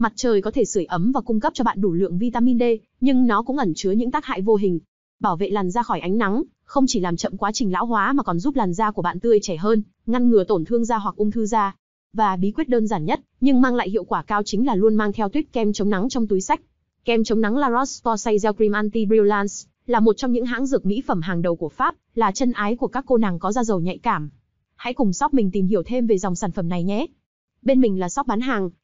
Mặt trời có thể sưởi ấm và cung cấp cho bạn đủ lượng vitamin D, nhưng nó cũng ẩn chứa những tác hại vô hình. Bảo vệ làn da khỏi ánh nắng, không chỉ làm chậm quá trình lão hóa mà còn giúp làn da của bạn tươi trẻ hơn, ngăn ngừa tổn thương da hoặc ung thư da. Và bí quyết đơn giản nhất, nhưng mang lại hiệu quả cao chính là luôn mang theo tuyết kem chống nắng trong túi sách. Kem chống nắng La Roche-Posay Gel Cream Anti-Brillance là một trong những hãng dược mỹ phẩm hàng đầu của Pháp, là chân ái của các cô nàng có da dầu nhạy cảm. Hãy cùng shop mình tìm hiểu thêm về dòng sản phẩm này nhé. Bên mình là shop bán hàng,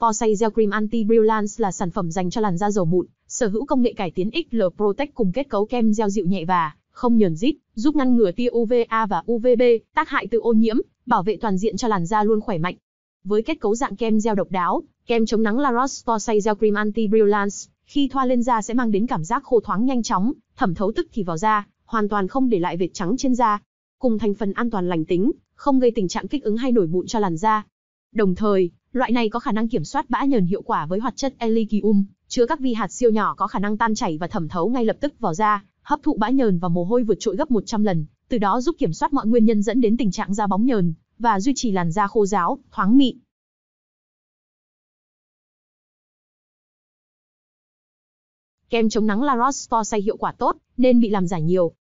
Porsche Gel Cream Anti Brilliance là sản phẩm dành cho làn da dầu mụn, sở hữu công nghệ cải tiến XL Protect cùng kết cấu kem gel dịu nhẹ và không nhờn rít, giúp ngăn ngừa tia UVA và UVB, tác hại từ ô nhiễm, bảo vệ toàn diện cho làn da luôn khỏe mạnh. Với kết cấu dạng kem gel độc đáo, kem chống nắng La Roche Posay Gel Cream Anti Brilliance, khi thoa lên da sẽ mang đến cảm giác khô thoáng nhanh chóng, thẩm thấu tức thì vào da, hoàn toàn không để lại vệt trắng trên da. Cùng thành phần an toàn lành tính, không gây tình trạng kích ứng hay nổi mụn cho làn da. Đồng thời, Loại này có khả năng kiểm soát bã nhờn hiệu quả với hoạt chất Elikium, chứa các vi hạt siêu nhỏ có khả năng tan chảy và thẩm thấu ngay lập tức vào da, hấp thụ bã nhờn và mồ hôi vượt trội gấp 100 lần, từ đó giúp kiểm soát mọi nguyên nhân dẫn đến tình trạng da bóng nhờn và duy trì làn da khô ráo, thoáng mịn. Kem chống nắng La Roche-Posay hiệu quả tốt, nên bị làm giả nhiều,